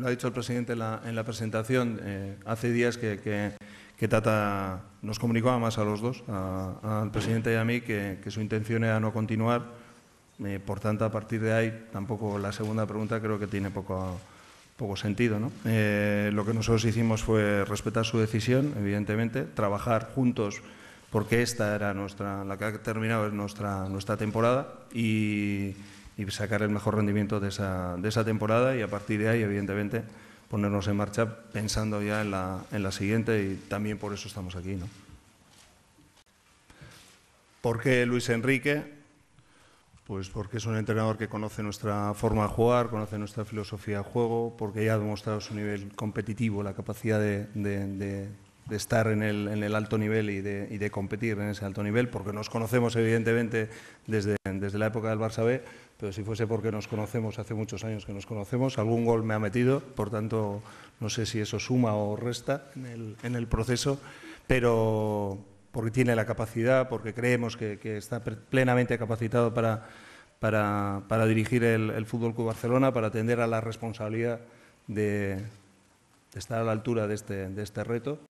lo ha dicho el presidente en la, presentación, eh, hace días que, Tata nos comunicaba más a los dos, al presidente y a mí, que, su intención era no continuar. Eh, por tanto, a partir de ahí, tampoco la segunda pregunta creo que tiene poco, poco sentido. Eh, lo que nosotros hicimos fue respetar su decisión, evidentemente, trabajar juntos porque esta era nuestra, la que ha terminado nuestra, nuestra temporada y y sacar el mejor rendimiento de esa, temporada y a partir de ahí, evidentemente, ponernos en marcha pensando ya en la, en la siguiente y también por eso estamos aquí. ¿no? ¿Por qué Luis Enrique? Pues porque es un entrenador que conoce nuestra forma de jugar, conoce nuestra filosofía de juego, porque ya ha demostrado su nivel competitivo, la capacidad de de estar en el, en el alto nivel y de, y de, competir en ese alto nivel, porque nos conocemos evidentemente desde, la época del Barça B, pero si fuese porque nos conocemos, hace muchos años que nos conocemos, algún gol me ha metido, por tanto no sé si eso suma o resta en el, proceso, pero porque tiene la capacidad, porque creemos que, está plenamente capacitado para, dirigir el, el Fútbol Club Barcelona, para atender a la responsabilidad de, estar a la altura de este, este reto